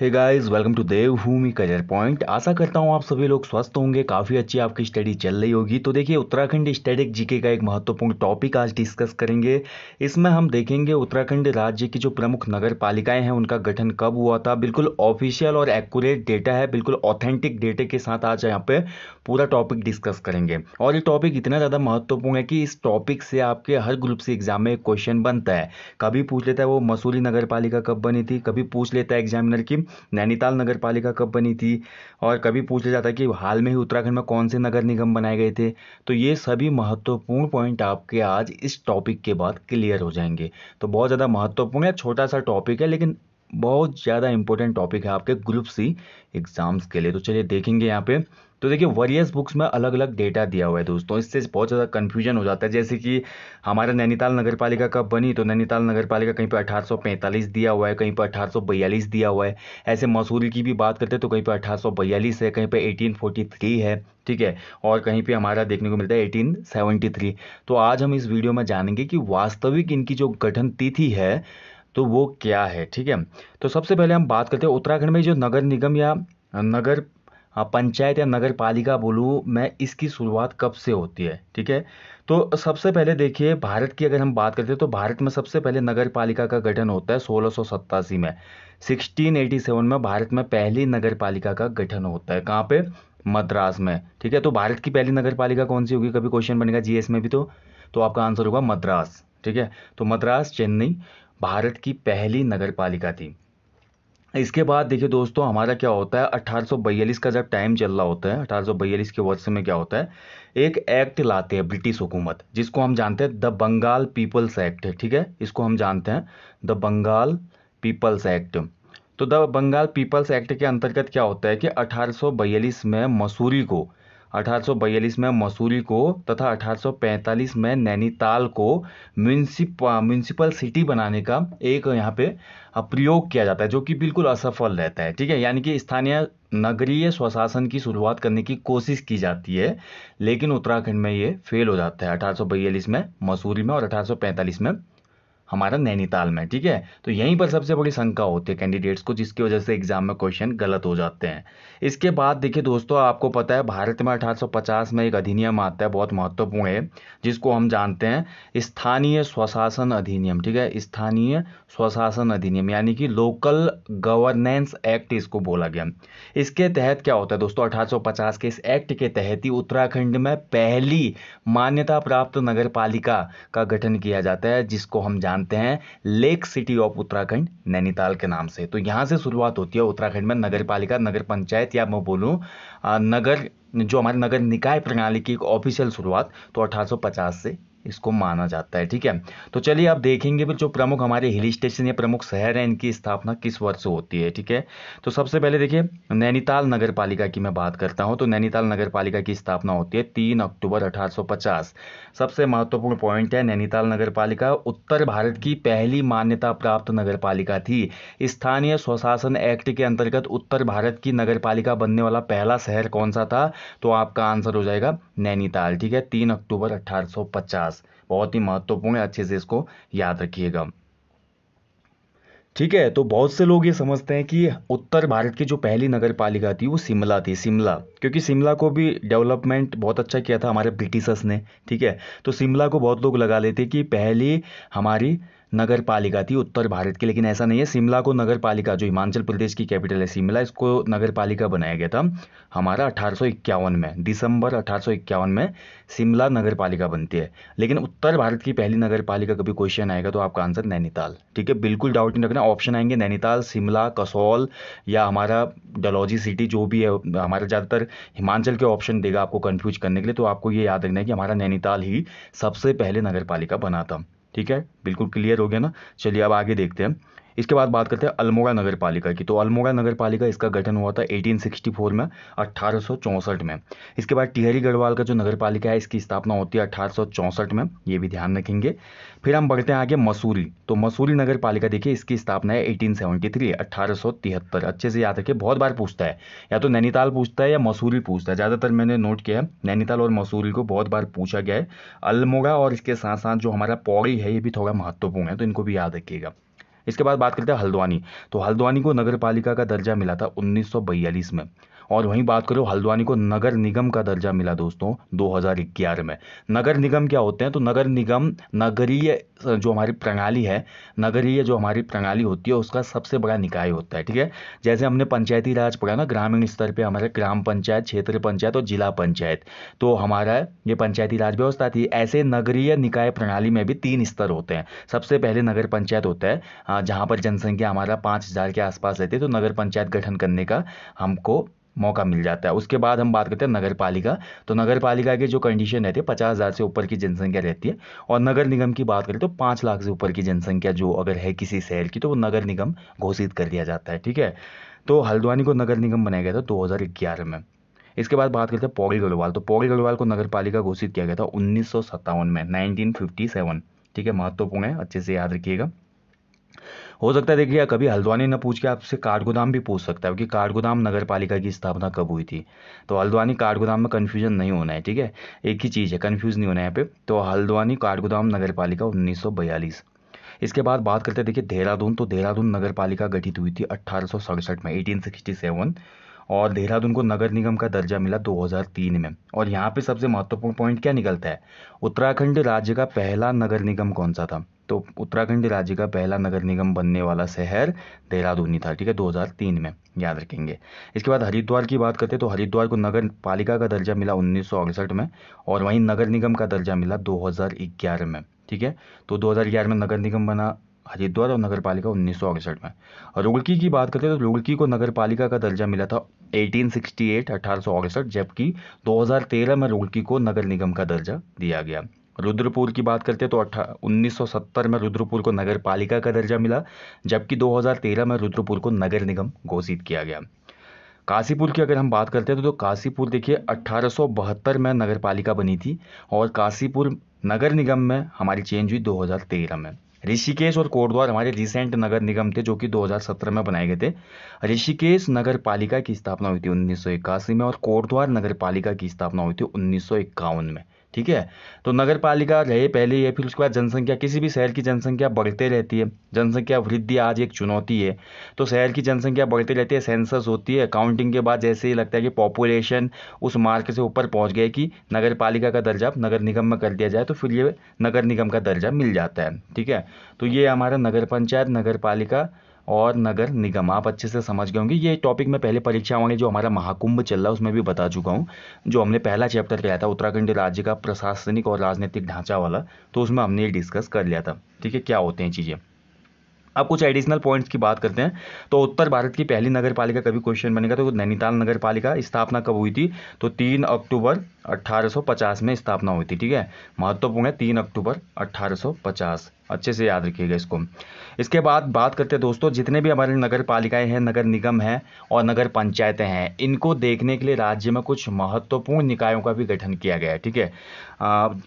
hey guys welcome to Bhumi career point आशा करता हूँ आप सभी लोग स्वस्थ होंगे काफ़ी अच्छी आपकी स्टडी चल रही होगी तो देखिए उत्तराखंड स्टेटिक जीके का एक महत्वपूर्ण टॉपिक आज डिस्कस करेंगे इसमें हम देखेंगे उत्तराखंड राज्य की जो प्रमुख नगर पालिकाएँ हैं उनका गठन कब हुआ था बिल्कुल ऑफिशियल और एक्यूरेट डेटा है बिल्कुल ऑथेंटिक डेटे के साथ आज यहाँ पर पूरा टॉपिक डिस्कस करेंगे और ये टॉपिक इतना ज़्यादा महत्वपूर्ण है कि इस टॉपिक से आपके हर ग्रुप से एग्जाम में क्वेश्चन बनता है कभी पूछ लेता है वो मसूरी नगर कब बनी थी कभी पूछ लेता है एग्जामिनर की नैनीताल नगर पालिका कब बनी थी और कभी पूछा जाता है कि हाल में ही उत्तराखंड में कौन से नगर निगम बनाए गए थे तो ये सभी महत्वपूर्ण पॉइंट आपके आज इस टॉपिक के बाद क्लियर हो जाएंगे तो बहुत ज़्यादा महत्वपूर्ण है छोटा सा टॉपिक है लेकिन बहुत ज़्यादा इंपॉर्टेंट टॉपिक है आपके ग्रुप सी एग्ज़ाम्स के लिए तो चलिए देखेंगे यहाँ पे तो देखिए वरियस बुक्स में अलग अलग डेटा दिया हुआ है दोस्तों इससे बहुत ज़्यादा कन्फ्यूजन हो जाता है जैसे कि हमारा नैनीताल नगर पालिका कब बनी तो नैनीताल नगर पालिका कहीं पर अठारह दिया हुआ है कहीं पर अठारह दिया हुआ है ऐसे मसूरी की भी बात करते हैं तो कहीं पर अठारह है कहीं पर एटीन है ठीक है और कहीं पर हमारा देखने को मिलता है एटीन तो आज हम इस वीडियो में जानेंगे कि वास्तविक इनकी जो गठन तिथि है तो वो क्या है ठीक है तो सबसे पहले हम बात करते हैं उत्तराखंड में जो नगर निगम या नगर पंचायत या नगर पालिका बोलूँ मैं इसकी शुरुआत कब से होती है ठीक है तो सबसे पहले देखिए भारत की अगर हम बात करते हैं तो भारत में सबसे पहले नगर पालिका का गठन होता है सोलह में 1687 में भारत में पहली नगर पालिका का गठन होता है कहाँ पे मद्रास में ठीक है तो भारत की पहली नगर पालिका कौन सी होगी कभी क्वेश्चन बनेगा जीएस में भी तो तो आपका आंसर होगा मद्रास ठीक है तो मद्रास चेन्नई भारत की पहली नगर पालिका थी इसके बाद देखिए दोस्तों हमारा क्या होता है अठारह का जब टाइम चल रहा होता है अठारह के वर्ष में क्या होता है एक एक्ट लाते हैं ब्रिटिश हुकूमत जिसको हम जानते हैं द बंगाल पीपल्स एक्ट ठीक है इसको हम जानते हैं द बंगाल पीपल्स एक्ट तो द बंगाल पीपल्स एक्ट के अंतर्गत क्या होता है कि अठारह में मसूरी को अठारह में मसूरी को तथा 1845 में नैनीताल को म्यूनसिप म्यूनसिपल सिटी बनाने का एक यहाँ पे प्रयोग किया जाता है जो कि बिल्कुल असफल रहता है ठीक है यानी कि स्थानीय नगरीय स्वशासन की शुरुआत करने की कोशिश की जाती है लेकिन उत्तराखंड में ये फेल हो जाता है अठारह में मसूरी में और अठारह में हमारा नैनीताल में ठीक है तो यहीं पर सबसे बड़ी शंका होती है कैंडिडेट्स को जिसकी वजह से एग्जाम में क्वेश्चन गलत हो जाते हैं इसके बाद देखिए दोस्तों आपको पता है भारत में 1850 में एक अधिनियम आता है बहुत महत्वपूर्ण है जिसको हम जानते हैं स्थानीय स्वशासन अधिनियम ठीक है स्थानीय स्वशासन अधिनियम यानी कि लोकल गवर्नेंस एक्ट इसको बोला गया इसके तहत क्या होता है दोस्तों अठारह के इस एक्ट के तहत ही उत्तराखंड में पहली मान्यता प्राप्त नगर का गठन किया जाता है जिसको हम जान जानते हैं lake city of Uttarakhand Nainital के नाम से तो यहाँ से शुरुआत होती है उत्तराखंड में नगर पालिका नगर पंचायत या मैं बोलूँ नगर जो हमारे नगर निकाय प्रणाली की एक ऑफिशियल शुरुआत तो 1850 से इसको माना जाता है ठीक है तो चलिए आप देखेंगे फिर जो प्रमुख हमारे हिल स्टेशन या प्रमुख शहर हैं इनकी स्थापना किस वर्ष होती है ठीक है तो सबसे पहले देखिए नैनीताल नगर पालिका की मैं बात करता हूँ तो नैनीताल नगर पालिका की स्थापना होती है तीन अक्टूबर अठारह सबसे महत्वपूर्ण पॉइंट है नैनीताल नगर पालिका उत्तर भारत की पहली मान्यता प्राप्त नगर पालिका थी स्थानीय स्वशासन एक्ट के अंतर्गत उत्तर भारत की नगर पालिका बनने वाला पहला शहर कौन सा था तो आपका आंसर हो जाएगा नैनीताल ठीक है तीन अक्टूबर अठारह इतिहास बहुत ही महत्वपूर्ण है अच्छे से इसको याद रखिएगा ठीक है तो बहुत से लोग ये समझते हैं कि उत्तर भारत की जो पहली नगर पालिका थी वो शिमला थी शिमला क्योंकि शिमला को भी डेवलपमेंट बहुत अच्छा किया था हमारे ब्रिटिशर्स ने ठीक है तो शिमला को बहुत लोग लगा लेते कि पहली हमारी नगर पालिका थी उत्तर भारत की लेकिन ऐसा नहीं है शिमला को नगर पालिका जो हिमाचल प्रदेश की कैपिटल है शिमला इसको नगर पालिका बनाया गया था हमारा अठारह में दिसंबर अठारह में शिमला नगर पालिका बनती है लेकिन उत्तर भारत की पहली नगर पालिका कभी क्वेश्चन आएगा तो आपका आंसर नैनीताल ठीक है बिल्कुल डाउट नहीं रखना ऑप्शन आएंगे नैनीताल शिमला कसौल या हमारा डलौजी सिटी जो भी है हमारा ज़्यादातर हिमाचल के ऑप्शन देगा आपको कन्फ्यूज करने के लिए तो आपको ये याद रखना है कि हमारा नैनीताल ही सबसे पहले नगर पालिका बना था ठीक है बिल्कुल क्लियर हो गया ना चलिए अब आगे देखते हैं इसके बाद बात करते हैं अल्मोड़ा नगर पालिका की तो अल्मोड़ा नगर पालिका इसका गठन हुआ था 1864 में अट्ठारह में इसके बाद टिहरी गढ़वाल का जो नगर पालिका है इसकी स्थापना होती है अठारह में ये भी ध्यान रखेंगे फिर हम बढ़ते हैं आगे मसूरी तो मसूरी नगर पालिका देखिए इसकी स्थापना है एटीन सेवेंटी अच्छे से याद रखिए बहुत बार पूछता है या तो नैनीताल पूछता है या मसूरी पूछता है ज़्यादातर मैंने नोट किया है नैनीताल और मसूरी को बहुत बार पूछा गया है अल्मोड़ा और इसके साथ साथ जो हमारा पौड़ी है ये भी थोड़ा महत्वपूर्ण है तो इनको भी याद रखिएगा इसके बाद बात करते हैं हल्द्वानी तो हल्द्वानी को नगर पालिका का दर्जा मिला था उन्नीस में और वहीं बात करो हल्द्वानी को नगर निगम का दर्जा मिला दोस्तों 2011 में नगर निगम क्या होते हैं तो नगर निगम नगरीय जो हमारी प्रणाली है नगरीय जो हमारी प्रणाली होती है उसका सबसे बड़ा निकाय होता है ठीक है जैसे हमने पंचायती राज पढ़ा ना ग्रामीण स्तर पर हमारे ग्राम पंचायत क्षेत्र पंचायत और जिला पंचायत तो हमारा ये पंचायती राज व्यवस्था थी ऐसे नगरीय निकाय प्रणाली में भी तीन स्तर होते हैं सबसे पहले नगर पंचायत होता है जहाँ पर जनसंख्या हमारा पाँच हज़ार के आसपास रहती है तो नगर पंचायत गठन करने का हमको मौका मिल जाता है उसके बाद हम बात करते हैं नगर पालिका तो नगर पालिका की जो कंडीशन रहती है पचास हज़ार से ऊपर की जनसंख्या रहती है और नगर निगम की बात करें तो पाँच लाख से ऊपर की जनसंख्या जो अगर है किसी शहर की तो वो नगर निगम घोषित कर दिया जाता है ठीक है तो हल्द्वानी को नगर निगम बनाया गया था दो में इसके बाद बात करते हैं पौड़ी गढ़वाल तो पौड़ी गढ़वाल को नगर पालिका घोषित किया गया था उन्नीस में नाइनटीन ठीक है महत्वपूर्ण है अच्छे से याद रखिएगा हो सकता है देखिए कभी हल्द्वानी न पूछ के आपसे काठगोदाम भी पूछ सकता है क्योंकि काठगोदाम नगर पालिका की स्थापना कब हुई थी तो हल्द्वानी काठगोदाम में कन्फ्यूजन नहीं होना है ठीक है एक ही चीज़ है कन्फ्यूज़ नहीं होना है यहाँ पे तो हल्द्वानी काठगोदाम नगर पालिका उन्नीस इसके बाद बात करते हैं देखिए देहरादून तो देहरादून नगर पालिका गठित हुई थी अट्ठारह में एटीन और देहरादून को नगर निगम का दर्जा मिला 2003 में और यहाँ पे सबसे महत्वपूर्ण पॉइंट क्या निकलता है उत्तराखंड राज्य का पहला नगर निगम कौन सा था तो उत्तराखंड राज्य का पहला नगर निगम बनने वाला शहर देहरादून ही था ठीक है 2003 में याद रखेंगे इसके बाद हरिद्वार की बात करते हैं तो हरिद्वार को नगर पालिका का दर्जा मिला उन्नीस में और वहीं नगर निगम का दर्जा मिला 2011 में ठीक है तो 2011 में नगर निगम बना हरिद्वार और नगर पालिका उन्नीस में और रुड़की की बात करते हैं तो रुड़की को नगर पालिका का दर्जा मिला था 1868 सिक्सटी जबकि 2013 में रुड़की को नगर निगम का दर्जा दिया गया रुद्रपुर की बात करते हैं तो अट्ठा 1970 में रुद्रपुर को नगर पालिका का दर्जा मिला जबकि 2013 में रुद्रपुर को नगर निगम घोषित किया गया काशीपुर की अगर हम बात करते हैं तो, तो काशीपुर देखिए अट्ठारह में नगर पालिका बनी थी और काशीपुर नगर निगम में हमारी चेंज हुई 2013 में ऋषिकेश और कोटद्वार हमारे रिसेंट नगर निगम थे जो कि 2017 में बनाए गए थे ऋषिकेश नगर पालिका की स्थापना हुई थी उन्नीस में और कोटद्वार नगर पालिका की स्थापना हुई थी उन्नीस में ठीक है तो नगर पालिका रहे पहले या फिर उसके बाद जनसंख्या किसी भी शहर की जनसंख्या बढ़ते रहती है जनसंख्या वृद्धि आज एक चुनौती है तो शहर की जनसंख्या बढ़ती रहती है सेंसस होती है काउंटिंग के बाद जैसे ही लगता है कि पॉपुलेशन उस मार्ग से ऊपर पहुंच गए कि नगर पालिका का दर्जा नगर निगम में कर दिया जाए तो फिर ये नगर निगम का दर्जा मिल जाता है ठीक है तो ये हमारा नगर पंचायत नगर पालिका और नगर निगम आप अच्छे से समझ गए होंगे ये टॉपिक मैं पहले परीक्षा होंगे जो हमारा महाकुंभ चल रहा है उसमें भी बता चुका हूँ जो हमने पहला चैप्टर लिया था उत्तराखंड राज्य का प्रशासनिक और राजनीतिक ढांचा वाला तो उसमें हमने ये डिस्कस कर लिया था ठीक है क्या होते हैं चीज़ें अब कुछ एडिशनल पॉइंट्स की बात करते हैं तो उत्तर भारत की पहली नगर पालिका कभी क्वेश्चन बनेगा तो नैनीताल नगर पालिका स्थापना कब हुई थी तो तीन अक्टूबर 1850 में स्थापना हुई थी ठीक है महत्वपूर्ण है तीन अक्टूबर 1850 अच्छे से याद रखिएगा इसको इसके बाद बात करते हैं दोस्तों जितने भी हमारे नगर पालिकाएँ हैं नगर निगम हैं और नगर पंचायतें हैं इनको देखने के लिए राज्य में कुछ महत्वपूर्ण निकायों का भी गठन किया गया है ठीक है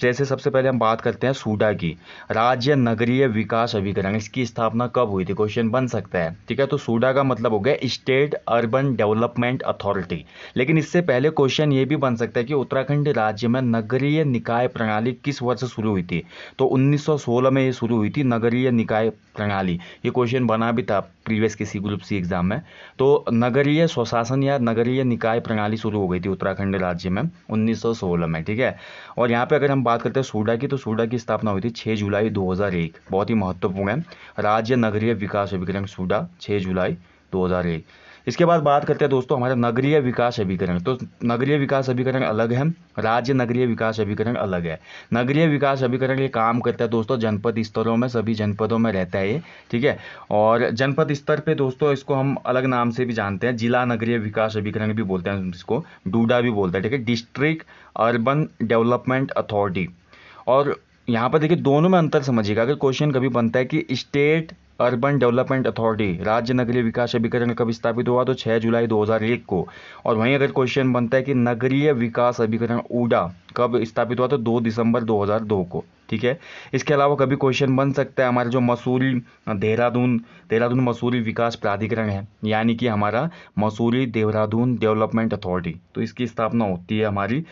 जैसे सबसे पहले हम बात करते हैं सूडा की राज्य नगरीय विकास अभिकरण इसकी स्थापना कब हुई थी क्वेश्चन बन सकता है ठीक है तो सूडा का मतलब हो गया स्टेट अर्बन डेवलपमेंट अथॉरिटी लेकिन इससे पहले क्वेश्चन ये भी बन सकता है कि उत्तराखंड राज्य में नगरीय निकाय प्रणाली किस वर्ष शुरू हुई थी तो उन्नीस में ये शुरू हुई थी नगरीय निकाय प्रणाली ये क्वेश्चन बना भी था प्रीवियस किसी ग्रुप सी एग्जाम में तो नगरीय स्वशासन या नगरीय निकाय प्रणाली शुरू हो गई थी उत्तराखंड राज्य में 1916 में ठीक है और यहाँ पे अगर हम बात करते हैं सूडा की तो सूडा की स्थापना हुई थी 6 जुलाई 2001 बहुत ही महत्वपूर्ण है राज्य नगरीय विकास अभिकरण सूडा छः जुलाई दो इसके बाद बात करते हैं दोस्तों हमारे नगरीय विकास अभिकरण तो नगरीय विकास अभिकरण अलग है राज्य नगरीय विकास अभिकरण अलग है नगरीय विकास अभिकरण ये काम करता है दोस्तों जनपद स्तरों में सभी जनपदों में रहता है ये ठीक है और जनपद स्तर पर दोस्तों इसको हम अलग नाम से भी जानते हैं जिला नगरीय विकास अभिकरण भी बोलते हैं इसको डूडा भी बोलते हैं ठीक है डिस्ट्रिक्ट अर्बन डेवलपमेंट अथॉरिटी और यहाँ पर देखिए दोनों में अंतर समझिएगा अगर क्वेश्चन कभी बनता है कि स्टेट अर्बन डेवलपमेंट अथॉरिटी राज्य नगरीय विकास अभिकरण कब स्थापित हुआ तो 6 जुलाई 2001 को और वहीं अगर क्वेश्चन बनता है कि नगरीय विकास अभिकरण ऊडा कब स्थापित हुआ तो 2 दिसंबर 2002 को ठीक है इसके अलावा कभी क्वेश्चन बन सकता है हमारे जो मसूरी देहरादून देहरादून मसूरी विकास प्राधिकरण है यानी कि हमारा मसूरी देहरादून डेवलपमेंट अथॉरिटी तो इसकी स्थापना होती है हमारी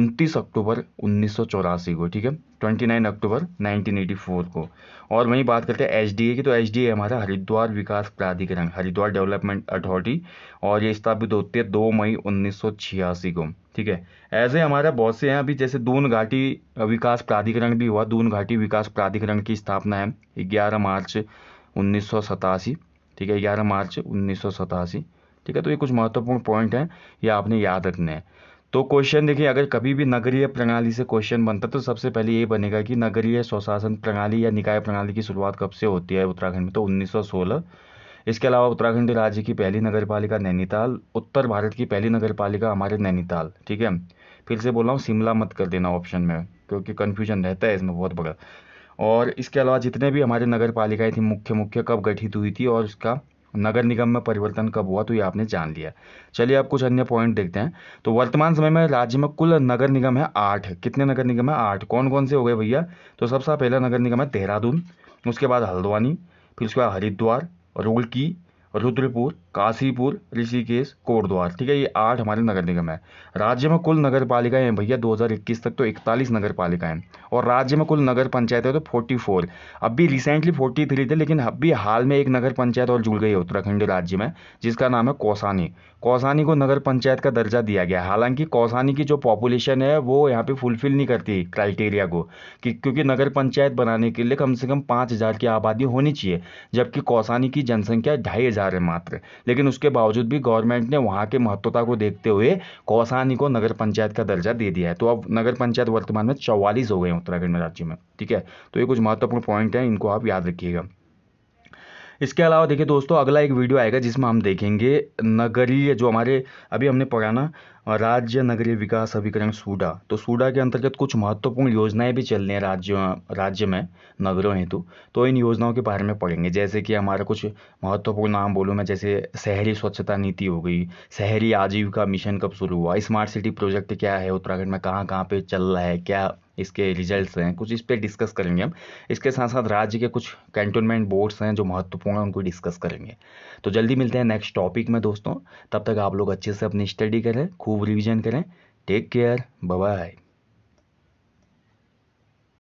उनतीस अक्टूबर उन्नीस को ठीक है 29 अक्टूबर 1984 को और वहीं बात करते हैं एच की तो एच हमारा हरिद्वार विकास प्राधिकरण हरिद्वार डेवलपमेंट अथॉरिटी और ये स्थापित होती है दो मई उन्नीस को ठीक है ऐसे हमारा बहुत से हैं अभी जैसे दून घाटी विकास प्राधिकरण भी हुआ दून घाटी विकास प्राधिकरण की स्थापना है ग्यारह मार्च उन्नीस ठीक है ग्यारह मार्च उन्नीस ठीक है तो ये कुछ महत्वपूर्ण पॉइंट हैं ये आपने याद रखने हैं तो क्वेश्चन देखिए अगर कभी भी नगरीय प्रणाली से क्वेश्चन बनता तो सबसे पहले ये बनेगा कि नगरीय स्वशासन प्रणाली या निकाय प्रणाली की शुरुआत कब से होती है उत्तराखंड में तो 1916 इसके अलावा उत्तराखंड राज्य की पहली नगर नैनीताल उत्तर भारत की पहली नगर पालिका हमारे नैनीताल ठीक है फिर से बोल रहा हूँ शिमला मत कर देना ऑप्शन में क्योंकि कन्फ्यूजन रहता है इसमें बहुत बड़ा और इसके अलावा जितने भी हमारे नगर पालिकाएँ थी मुख्य मुख्य कब गठित हुई थी और उसका नगर निगम में परिवर्तन कब हुआ तो ये आपने जान लिया चलिए आप कुछ अन्य पॉइंट देखते हैं तो वर्तमान समय में राज्य में कुल नगर निगम है आठ कितने नगर निगम है आठ कौन कौन से हो गए भैया तो सबसे पहला नगर निगम है देहरादून उसके बाद हल्द्वानी फिर उसके बाद हरिद्वार रुड़की रुद्रपुर काशीपुर ऋषिकेश कोटद्वार ठीक है ये आठ हमारे नगर निगम है राज्य में कुल नगर पालिकाएँ हैं भैया 2021 तक तो 41 नगर पालिकाएँ और राज्य में कुल नगर पंचायत है तो 44 अभी रिसेंटली 43 थे लेकिन अभी हाल में एक नगर पंचायत और जुड़ गई है उत्तराखंड राज्य में जिसका नाम है कौसानी कौसानी को नगर पंचायत का दर्जा दिया गया हालांकि कौसानी की जो पॉपुलेशन है वो यहाँ पे फुलफिल नहीं करती क्राइटेरिया को कि क्योंकि नगर पंचायत बनाने के लिए कम से कम पाँच हज़ार की आबादी होनी चाहिए जबकि कौसानी की जनसंख्या ढाई हज़ार है मात्र लेकिन उसके बावजूद भी गवर्नमेंट ने वहाँ के महत्वता को देखते हुए कौसानी को नगर पंचायत का दर्जा दे दिया है तो अब नगर पंचायत वर्तमान में चौवालीस हो गए हैं उत्तराखंड में राज्य में ठीक है तो ये कुछ महत्वपूर्ण पॉइंट हैं इनको आप याद रखिएगा इसके अलावा देखिए दोस्तों अगला एक वीडियो आएगा जिसमें हम देखेंगे नगरीय जो हमारे अभी हमने पढ़ा ना राज्य नगरीय विकास अभिकरण सूडा तो सूडा के अंतर्गत कुछ महत्वपूर्ण योजनाएं भी चल रही हैं राज्य राज्य में नगरों हेतु तो इन योजनाओं के बारे में पढ़ेंगे जैसे कि हमारा कुछ महत्वपूर्ण नाम बोलूँ मैं जैसे शहरी स्वच्छता नीति हो गई शहरी आजीविका मिशन कब शुरू हुआ स्मार्ट सिटी प्रोजेक्ट क्या है उत्तराखंड में कहाँ कहाँ पर चल रहा है क्या इसके रिजल्ट्स हैं कुछ इस पर डिस्कस करेंगे हम इसके साथ साथ राज्य के कुछ कैंटोनमेंट बोर्ड्स हैं जो महत्वपूर्ण हैं उनको डिस्कस करेंगे तो जल्दी मिलते हैं नेक्स्ट टॉपिक में दोस्तों तब तक आप लोग अच्छे से अपनी स्टडी करें खूब रिविजन करें टेक केयर बाय